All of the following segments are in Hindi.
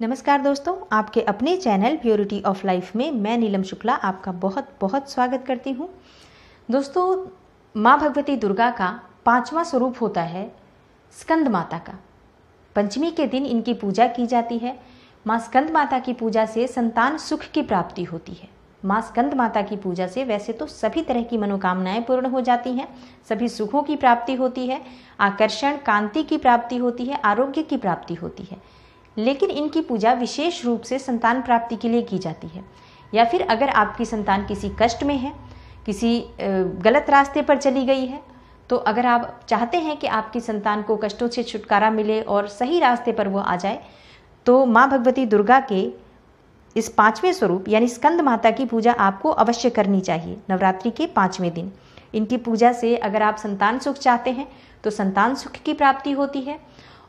नमस्कार दोस्तों आपके अपने चैनल प्योरिटी ऑफ लाइफ में मैं नीलम शुक्ला आपका बहुत बहुत स्वागत करती हूँ दोस्तों माँ भगवती दुर्गा का पांचवा स्वरूप होता है स्कंद माता का पंचमी के दिन इनकी पूजा की जाती है माँ स्कंद माता की पूजा से संतान सुख की प्राप्ति होती है माँ स्कंद माता की पूजा से वैसे तो सभी तरह की मनोकामनाएं पूर्ण हो जाती हैं सभी सुखों की प्राप्ति होती है आकर्षण कांति की प्राप्ति होती है आरोग्य की प्राप्ति होती है लेकिन इनकी पूजा विशेष रूप से संतान प्राप्ति के लिए की जाती है या फिर अगर आपकी संतान किसी कष्ट में है किसी गलत रास्ते पर चली गई है तो अगर आप चाहते हैं कि आपकी संतान को कष्टों से छुटकारा मिले और सही रास्ते पर वो आ जाए तो माँ भगवती दुर्गा के इस पांचवें स्वरूप यानी स्कंद माता की पूजा आपको अवश्य करनी चाहिए नवरात्रि के पाँचवें दिन इनकी पूजा से अगर आप संतान सुख चाहते हैं तो संतान सुख की प्राप्ति होती है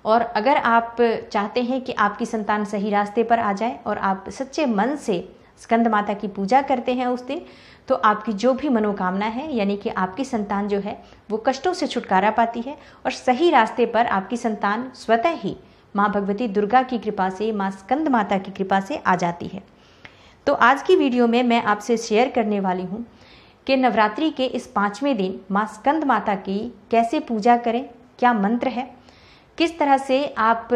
और अगर आप चाहते हैं कि आपकी संतान सही रास्ते पर आ जाए और आप सच्चे मन से स्कंद माता की पूजा करते हैं उस दिन तो आपकी जो भी मनोकामना है यानी कि आपकी संतान जो है वो कष्टों से छुटकारा पाती है और सही रास्ते पर आपकी संतान स्वतः ही माँ भगवती दुर्गा की कृपा से माँ स्कंद माता की कृपा से आ जाती है तो आज की वीडियो में मैं आपसे शेयर करने वाली हूँ कि नवरात्रि के इस पाँचवें दिन माँ स्कंद माता की कैसे पूजा करें क्या मंत्र है किस तरह से आप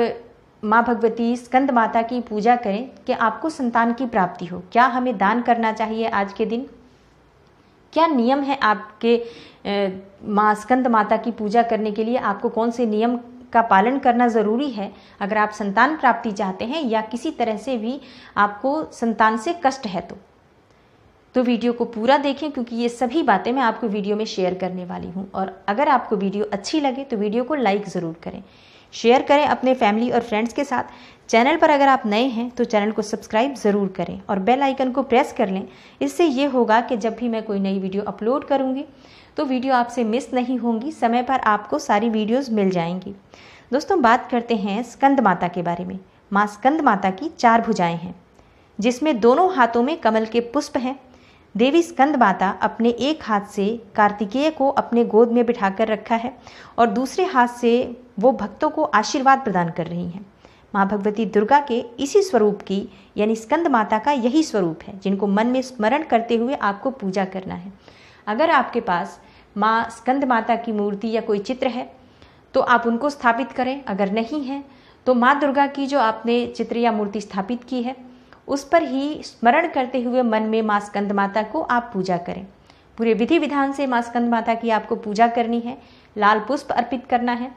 माँ भगवती स्कंद माता की पूजा करें कि आपको संतान की प्राप्ति हो क्या हमें दान करना चाहिए आज के दिन क्या नियम है आपके माँ स्कंद माता की पूजा करने के लिए आपको कौन से नियम का पालन करना ज़रूरी है अगर आप संतान प्राप्ति चाहते हैं या किसी तरह से भी आपको संतान से कष्ट है तो तो वीडियो को पूरा देखें क्योंकि ये सभी बातें मैं आपको वीडियो में शेयर करने वाली हूँ और अगर आपको वीडियो अच्छी लगे तो वीडियो को लाइक ज़रूर करें शेयर करें अपने फैमिली और फ्रेंड्स के साथ चैनल पर अगर आप नए हैं तो चैनल को सब्सक्राइब ज़रूर करें और बेल आइकन को प्रेस कर लें इससे ये होगा कि जब भी मैं कोई नई वीडियो अपलोड करूँगी तो वीडियो आपसे मिस नहीं होंगी समय पर आपको सारी वीडियोज मिल जाएंगी दोस्तों बात करते हैं स्कंद माता के बारे में माँ स्कंद माता की चार भुजाएँ हैं जिसमें दोनों हाथों में कमल के पुष्प हैं देवी स्कंद माता अपने एक हाथ से कार्तिकेय को अपने गोद में बिठाकर रखा है और दूसरे हाथ से वो भक्तों को आशीर्वाद प्रदान कर रही हैं माँ भगवती दुर्गा के इसी स्वरूप की यानी स्कंद माता का यही स्वरूप है जिनको मन में स्मरण करते हुए आपको पूजा करना है अगर आपके पास माँ स्कंद माता की मूर्ति या कोई चित्र है तो आप उनको स्थापित करें अगर नहीं है तो माँ दुर्गा की जो आपने चित्र या मूर्ति स्थापित की है उस पर ही स्मरण करते हुए मन में माँ स्कंद माता को आप पूजा करें पूरे विधि विधान से माँ स्कंद माता की आपको पूजा करनी है लाल पुष्प अर्पित करना है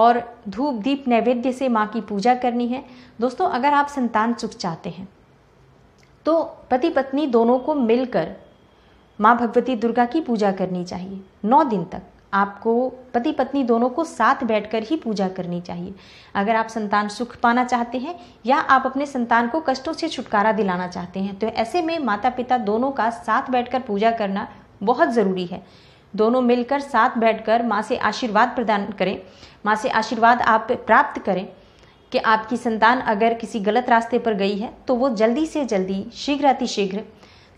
और धूप दीप नैवेद्य से माँ की पूजा करनी है दोस्तों अगर आप संतान सुख चाहते हैं तो पति पत्नी दोनों को मिलकर माँ भगवती दुर्गा की पूजा करनी चाहिए नौ दिन तक आपको पति पत्नी दोनों को साथ बैठकर ही पूजा करनी चाहिए अगर आप संतान सुख पाना चाहते हैं या आप अपने संतान को कष्टों से छुटकारा दिलाना चाहते हैं तो ऐसे में माता पिता दोनों का साथ बैठकर पूजा करना बहुत ज़रूरी है दोनों मिलकर साथ बैठकर माँ से आशीर्वाद प्रदान करें माँ से आशीर्वाद आप प्राप्त करें कि आपकी संतान अगर किसी गलत रास्ते पर गई है तो वो जल्दी से जल्दी शीघ्र अतिशीघ्र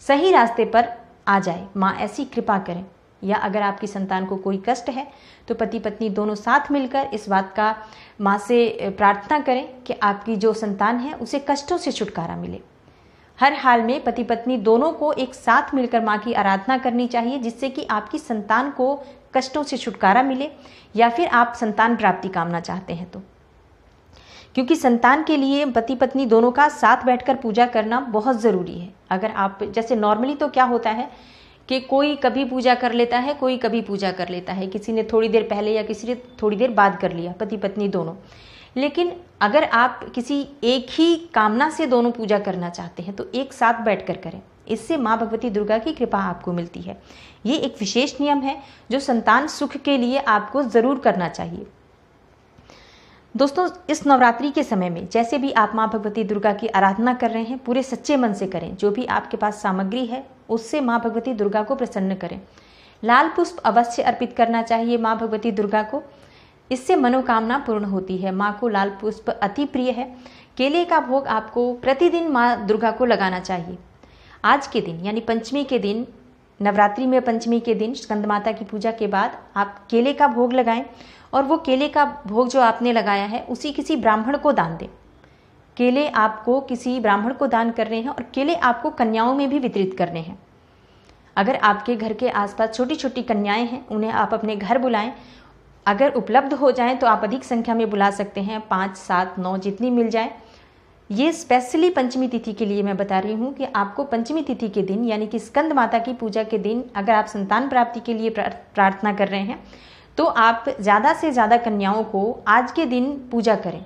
सही रास्ते पर आ जाए माँ ऐसी कृपा करें या अगर आपकी संतान को कोई कष्ट है तो पति पत्नी दोनों साथ मिलकर इस बात का माँ से प्रार्थना करें कि आपकी जो संतान है उसे कष्टों से छुटकारा मिले हर हाल में पति पत्नी दोनों को एक साथ मिलकर माँ की आराधना करनी चाहिए जिससे कि आपकी संतान को कष्टों से छुटकारा मिले या फिर आप संतान प्राप्ति कामना चाहते हैं तो क्योंकि संतान के लिए पति पत्नी दोनों का साथ बैठकर पूजा करना बहुत ज़रूरी है अगर आप जैसे नॉर्मली तो क्या होता है कि कोई कभी पूजा कर लेता है कोई कभी पूजा कर लेता है किसी ने थोड़ी देर पहले या किसी ने थोड़ी देर बाद कर लिया पति पत्नी दोनों लेकिन अगर आप किसी एक ही कामना से दोनों पूजा करना चाहते हैं तो एक साथ बैठ कर करें इससे माँ भगवती दुर्गा की कृपा आपको मिलती है ये एक विशेष नियम है जो संतान सुख के लिए आपको ज़रूर करना चाहिए दोस्तों इस नवरात्रि के समय में जैसे भी आप माँ भगवती दुर्गा की आराधना कर रहे हैं पूरे सच्चे मन से करें जो भी आपके पास सामग्री है उससे माँ भगवती दुर्गा को प्रसन्न करें लाल पुष्प अवश्य अर्पित करना चाहिए माँ भगवती दुर्गा को इससे मनोकामना पूर्ण होती है माँ को लाल पुष्प अति प्रिय है केले का भोग आपको प्रतिदिन माँ दुर्गा को लगाना चाहिए आज के दिन यानी पंचमी के दिन नवरात्रि में पंचमी के दिन स्कंद माता की पूजा के बाद आप केले का भोग लगाएं और वो केले का भोग जो आपने लगाया है उसी किसी ब्राह्मण को दान दें केले आपको किसी ब्राह्मण को दान करने हैं और केले आपको कन्याओं में भी वितरित करने हैं अगर आपके घर के आसपास छोटी छोटी कन्याएं हैं उन्हें आप अपने घर बुलाएं अगर उपलब्ध हो जाएं तो आप अधिक संख्या में बुला सकते हैं पाँच सात नौ जितनी मिल जाए ये स्पेशली पंचमी तिथि के लिए मैं बता रही हूँ कि आपको पंचमी तिथि के दिन यानी कि स्कंद माता की पूजा के दिन अगर आप संतान प्राप्ति के लिए प्रार्थना कर रहे हैं तो आप ज़्यादा से ज़्यादा कन्याओं को आज के दिन पूजा करें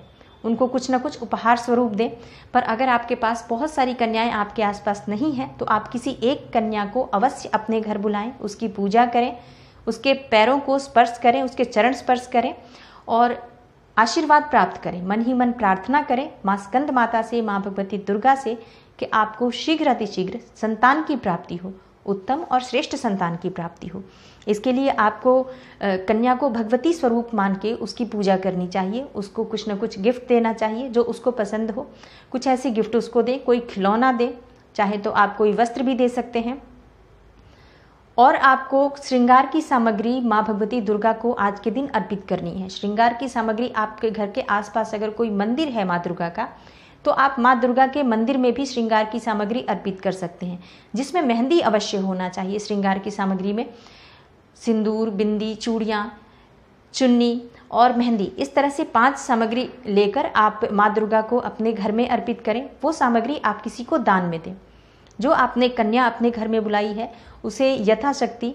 उनको कुछ ना कुछ उपहार स्वरूप दें पर अगर आपके पास बहुत सारी कन्याएं आपके आसपास नहीं हैं तो आप किसी एक कन्या को अवश्य अपने घर बुलाएं उसकी पूजा करें उसके पैरों को स्पर्श करें उसके चरण स्पर्श करें और आशीर्वाद प्राप्त करें मन ही मन प्रार्थना करें माँ स्कंद माता से माँ भगवती दुर्गा से कि आपको शीघ्र अतिशीघ्र संतान की प्राप्ति हो उत्तम और श्रेष्ठ संतान की प्राप्ति हो इसके लिए आपको कन्या को भगवती स्वरूप मान के उसकी पूजा करनी चाहिए उसको कुछ ना कुछ गिफ्ट देना चाहिए जो उसको पसंद हो कुछ ऐसे गिफ्ट उसको दें कोई खिलौना दें चाहे तो आप कोई वस्त्र भी दे सकते हैं और आपको श्रृंगार की सामग्री माँ भगवती दुर्गा को आज के दिन अर्पित करनी है श्रृंगार की सामग्री आपके घर के आसपास अगर कोई मंदिर है माँ दुर्गा का तो आप माँ दुर्गा के मंदिर में भी श्रृंगार की सामग्री अर्पित कर सकते हैं जिसमें मेहंदी अवश्य होना चाहिए श्रृंगार की सामग्री में सिंदूर बिंदी चूड़ियाँ चुन्नी और मेहंदी इस तरह से पांच सामग्री लेकर आप माँ दुर्गा को अपने घर में अर्पित करें वो सामग्री आप किसी को दान में दें जो आपने कन्या अपने घर में बुलाई है उसे यथाशक्ति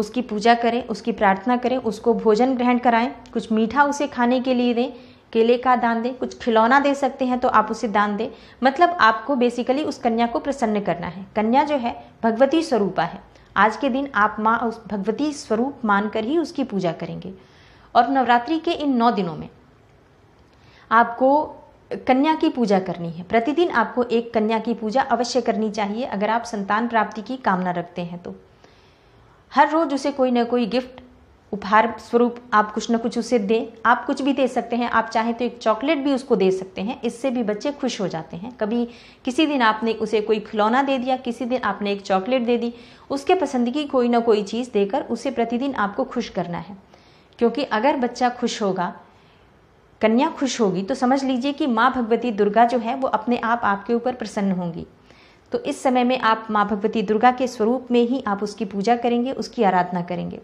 उसकी पूजा करें उसकी प्रार्थना करें उसको भोजन ग्रहण कराएं कुछ मीठा उसे खाने के लिए दें केले का दान दें कुछ खिलौना दे सकते हैं तो आप उसे दान दें मतलब आपको बेसिकली उस कन्या को प्रसन्न करना है कन्या जो है भगवती स्वरूपा है आज के दिन आप माँ उस भगवती स्वरूप मानकर ही उसकी पूजा करेंगे और नवरात्रि के इन नौ दिनों में आपको कन्या की पूजा करनी है प्रतिदिन आपको एक कन्या की पूजा अवश्य करनी चाहिए अगर आप संतान प्राप्ति की कामना रखते हैं तो हर रोज़ उसे कोई ना कोई गिफ्ट उपहार स्वरूप आप कुछ ना कुछ उसे दें आप कुछ भी दे सकते हैं आप चाहें तो एक चॉकलेट भी उसको दे सकते हैं इससे भी बच्चे खुश हो जाते हैं कभी किसी दिन आपने उसे कोई खिलौना दे दिया किसी दिन आपने एक चॉकलेट दे दी उसके पसंद की कोई ना कोई चीज़ देकर उसे प्रतिदिन आपको खुश करना है क्योंकि अगर बच्चा खुश होगा कन्या खुश होगी तो समझ लीजिए कि माँ भगवती दुर्गा जो है वो अपने आप आपके ऊपर प्रसन्न होंगी तो इस समय में आप माँ भगवती दुर्गा के स्वरूप में ही आप उसकी पूजा करेंगे उसकी आराधना करेंगे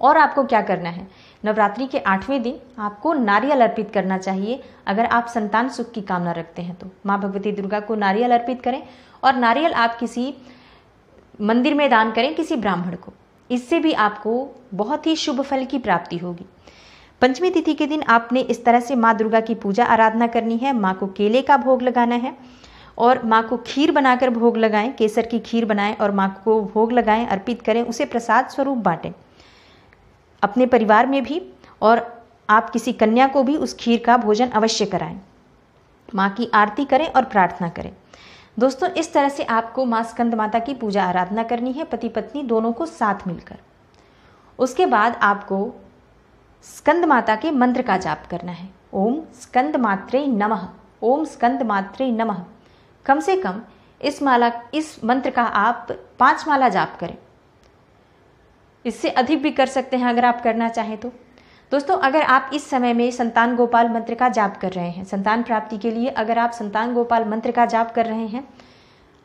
और आपको क्या करना है नवरात्रि के आठवें दिन आपको नारियल अर्पित करना चाहिए अगर आप संतान सुख की कामना रखते हैं तो माँ भगवती दुर्गा को नारियल अर्पित करें और नारियल आप किसी मंदिर में दान करें किसी ब्राह्मण को इससे भी आपको बहुत ही शुभ फल की प्राप्ति होगी पंचमी तिथि के दिन आपने इस तरह से माँ दुर्गा की पूजा आराधना करनी है माँ को केले का भोग लगाना है और माँ को खीर बनाकर भोग लगाएं केसर की खीर बनाएं और माँ को भोग लगाएं अर्पित करें उसे प्रसाद स्वरूप बांटें अपने परिवार में भी और आप किसी कन्या को भी उस खीर का भोजन अवश्य कराएं माँ की आरती करें और प्रार्थना करें दोस्तों इस तरह से आपको माँ स्कंद माता की पूजा आराधना करनी है पति पत्नी दोनों को साथ मिलकर उसके बाद आपको स्कंद माता के मंत्र का जाप करना है ओम स्कंद मात्रे नमः ओम स्कंद मात्रे नमः कम से कम इस माला इस मंत्र का आप पांच माला जाप करें इससे अधिक भी कर सकते हैं अगर आप करना चाहें तो दोस्तों अगर आप इस समय में संतान गोपाल मंत्र का जाप कर रहे हैं संतान प्राप्ति के लिए अगर आप संतान गोपाल मंत्र का जाप कर रहे हैं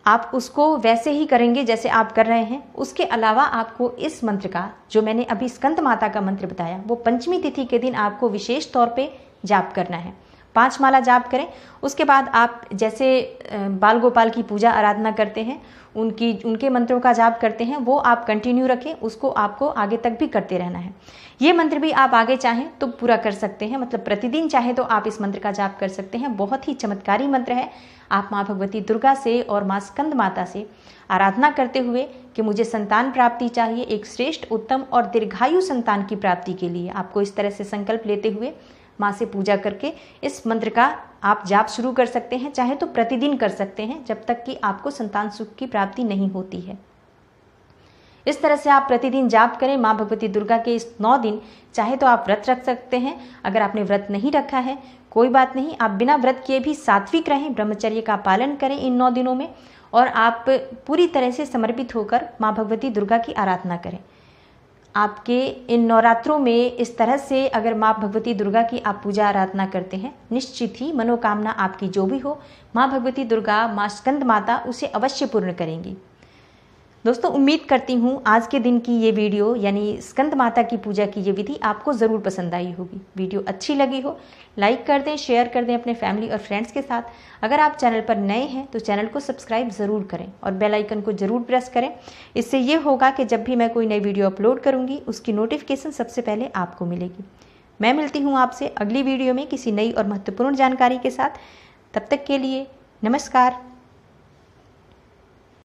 आप उसको वैसे ही करेंगे जैसे आप कर रहे हैं उसके अलावा आपको इस मंत्र का जो मैंने अभी स्कंद माता का मंत्र बताया वो पंचमी तिथि के दिन आपको विशेष तौर पे जाप करना है पांच माला जाप करें उसके बाद आप जैसे बाल गोपाल की पूजा आराधना करते हैं उनकी उनके मंत्रों का जाप करते हैं वो आप कंटिन्यू रखें उसको आपको आगे तक भी करते रहना है ये मंत्र भी आप आगे चाहें तो पूरा कर सकते हैं मतलब प्रतिदिन चाहे तो आप इस मंत्र का जाप कर सकते हैं बहुत ही चमत्कारी मंत्र है आप माँ भगवती दुर्गा से और माँ स्कंद माता से आराधना करते हुए कि मुझे संतान प्राप्ति चाहिए एक श्रेष्ठ उत्तम और दीर्घायु संतान की प्राप्ति के लिए आपको इस तरह से संकल्प लेते हुए माँ से पूजा करके इस मंत्र का आप जाप शुरू कर सकते हैं चाहे तो प्रतिदिन कर सकते हैं जब तक कि आपको संतान सुख की प्राप्ति नहीं होती है इस तरह से आप प्रतिदिन जाप करें माँ भगवती दुर्गा के इस नौ दिन चाहे तो आप व्रत रख सकते हैं अगर आपने व्रत नहीं रखा है कोई बात नहीं आप बिना व्रत किए भी सात्विक रहें ब्रह्मचर्य का पालन करें इन नौ दिनों में और आप पूरी तरह से समर्पित होकर माँ भगवती दुर्गा की आराधना करें आपके इन नवरात्रों में इस तरह से अगर माँ भगवती दुर्गा की आप पूजा आराधना करते हैं निश्चित ही मनोकामना आपकी जो भी हो माँ भगवती दुर्गा माँ स्कंद माता उसे अवश्य पूर्ण करेंगी दोस्तों उम्मीद करती हूँ आज के दिन की ये वीडियो यानी स्कंद माता की पूजा की ये विधि आपको ज़रूर पसंद आई होगी वीडियो अच्छी लगी हो लाइक कर दें शेयर कर दें अपने फैमिली और फ्रेंड्स के साथ अगर आप चैनल पर नए हैं तो चैनल को सब्सक्राइब ज़रूर करें और बेल आइकन को ज़रूर प्रेस करें इससे ये होगा कि जब भी मैं कोई नई वीडियो अपलोड करूँगी उसकी नोटिफिकेशन सबसे पहले आपको मिलेगी मैं मिलती हूँ आपसे अगली वीडियो में किसी नई और महत्वपूर्ण जानकारी के साथ तब तक के लिए नमस्कार